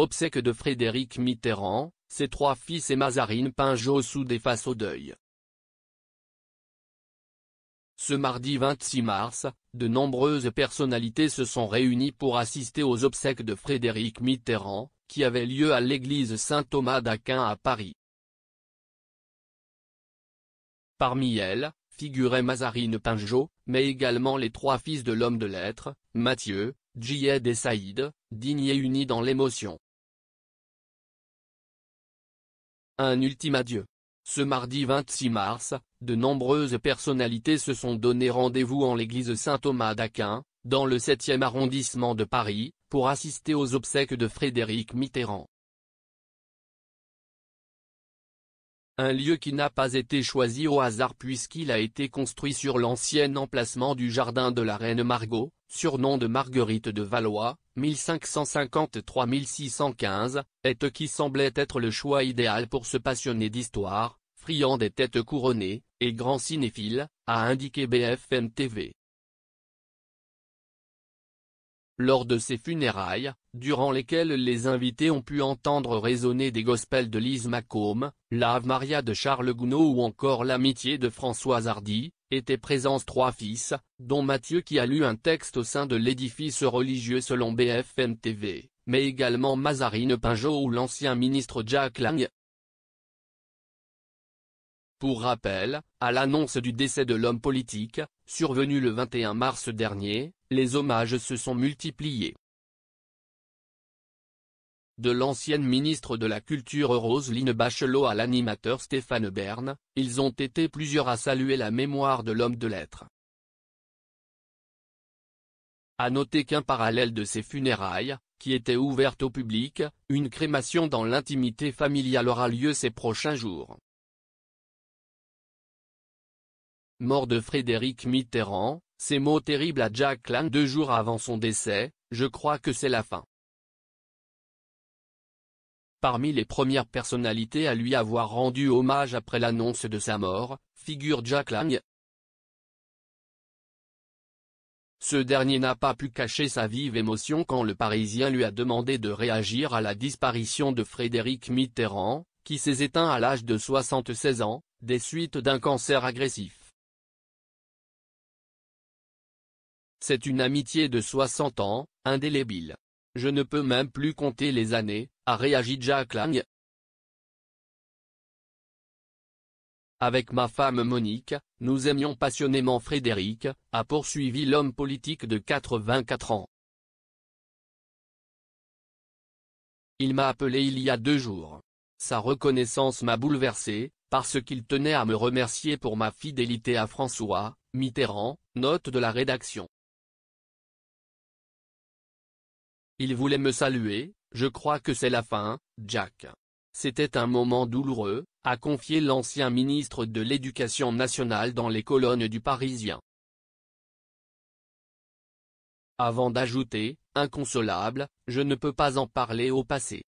Obsèques de Frédéric Mitterrand, ses trois fils et Mazarine Pinjot sous des faces au deuil. Ce mardi 26 mars, de nombreuses personnalités se sont réunies pour assister aux obsèques de Frédéric Mitterrand, qui avaient lieu à l'église Saint-Thomas d'Aquin à Paris. Parmi elles, figuraient Mazarine Pinjot, mais également les trois fils de l'homme de lettres, Mathieu, Djied et Saïd, dignes et unis dans l'émotion. Un ultime adieu. Ce mardi 26 mars, de nombreuses personnalités se sont donné rendez-vous en l'église Saint-Thomas d'Aquin, dans le 7e arrondissement de Paris, pour assister aux obsèques de Frédéric Mitterrand. un lieu qui n'a pas été choisi au hasard puisqu'il a été construit sur l'ancien emplacement du jardin de la reine Margot, surnom de Marguerite de Valois, 1553-1615, et qui semblait être le choix idéal pour ce passionné d'histoire, friand des têtes couronnées, et grand cinéphile, a indiqué BFM TV. Lors de ses funérailles, durant lesquels les invités ont pu entendre résonner des gospels de Lise Macomb, l'Ave Maria de Charles Gounod ou encore l'amitié de Françoise Hardy, étaient présents trois fils, dont Mathieu qui a lu un texte au sein de l'édifice religieux selon BFM TV, mais également Mazarine Pinjot ou l'ancien ministre Jack Lang. Pour rappel, à l'annonce du décès de l'homme politique, survenu le 21 mars dernier, les hommages se sont multipliés de l'ancienne ministre de la Culture Roselyne Bachelot à l'animateur Stéphane Bern, ils ont été plusieurs à saluer la mémoire de l'homme de lettres. A noter qu'un parallèle de ses funérailles, qui étaient ouvertes au public, une crémation dans l'intimité familiale aura lieu ces prochains jours. Mort de Frédéric Mitterrand, ces mots terribles à Jack Lang deux jours avant son décès, je crois que c'est la fin. Parmi les premières personnalités à lui avoir rendu hommage après l'annonce de sa mort, figure Jack Lang. Ce dernier n'a pas pu cacher sa vive émotion quand le Parisien lui a demandé de réagir à la disparition de Frédéric Mitterrand, qui s'est éteint à l'âge de 76 ans, des suites d'un cancer agressif. C'est une amitié de 60 ans, indélébile. Je ne peux même plus compter les années, a réagi Jacques Lang. Avec ma femme Monique, nous aimions passionnément Frédéric, a poursuivi l'homme politique de 84 ans. Il m'a appelé il y a deux jours. Sa reconnaissance m'a bouleversé, parce qu'il tenait à me remercier pour ma fidélité à François, Mitterrand, note de la rédaction. Il voulait me saluer, je crois que c'est la fin, Jack. C'était un moment douloureux, a confié l'ancien ministre de l'Éducation nationale dans les colonnes du Parisien. Avant d'ajouter, inconsolable, je ne peux pas en parler au passé.